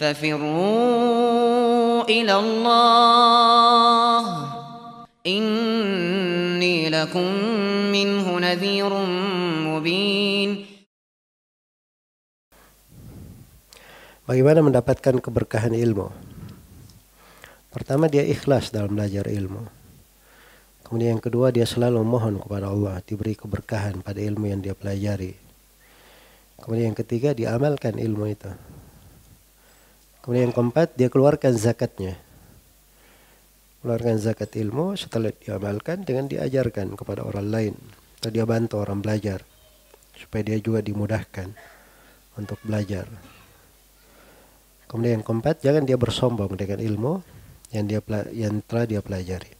ففروا إلى الله إني لكم منه نذير مبين Bagaimana mendapatkan keberkahan ilmu? Pertama dia ikhlas dalam belajar ilmu. Kemudian yang kedua dia selalu mohon kepada Allah diberi keberkahan pada ilmu yang dia pelajari. Kemudian yang ketiga diamalkan ilmu itu. Kemudian yang keempat, dia keluarkan zakatnya. Keluarkan zakat ilmu setelah diamalkan dengan diajarkan kepada orang lain. Atau dia bantu orang belajar. Supaya dia juga dimudahkan untuk belajar. Kemudian yang keempat, jangan dia bersombong dengan ilmu yang dia yang telah dia pelajari.